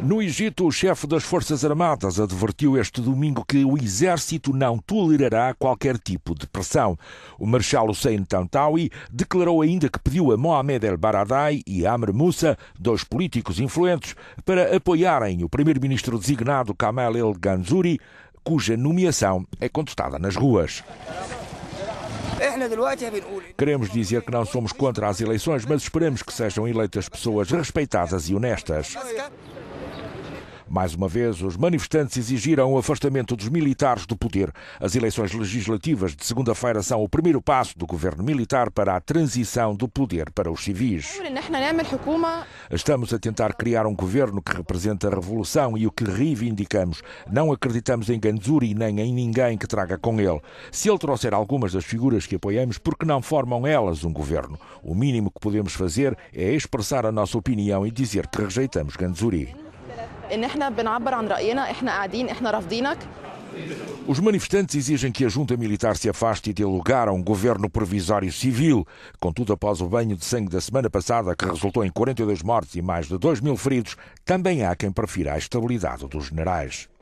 No Egito, o chefe das Forças Armadas advertiu este domingo que o exército não tolerará qualquer tipo de pressão. O marechal Hussein Tantawi declarou ainda que pediu a Mohamed El Baradei e Amr Moussa, dois políticos influentes, para apoiarem o primeiro-ministro designado Kamal El Ganzouri, cuja nomeação é contestada nas ruas. Queremos dizer que não somos contra as eleições, mas esperamos que sejam eleitas pessoas respeitadas e honestas. Mais uma vez, os manifestantes exigiram o afastamento dos militares do poder. As eleições legislativas de segunda-feira são o primeiro passo do governo militar para a transição do poder para os civis. Estamos a tentar criar um governo que represente a revolução e o que reivindicamos. Não acreditamos em Ganzuri nem em ninguém que traga com ele. Se ele trouxer algumas das figuras que apoiamos, por que não formam elas um governo? O mínimo que podemos fazer é expressar a nossa opinião e dizer que rejeitamos Ganzuri. ان احنا بنعبر عن راينا احنا قاعدين احنا رافضينك Os manifestantes exigem que a junta militar se afaste e dê lugar a um governo provisório civil. Contudo, após o banho de sangue da semana passada, que resultou em 42 mortes e mais de 2 mil feridos, também há quem prefira a estabilidade dos generais.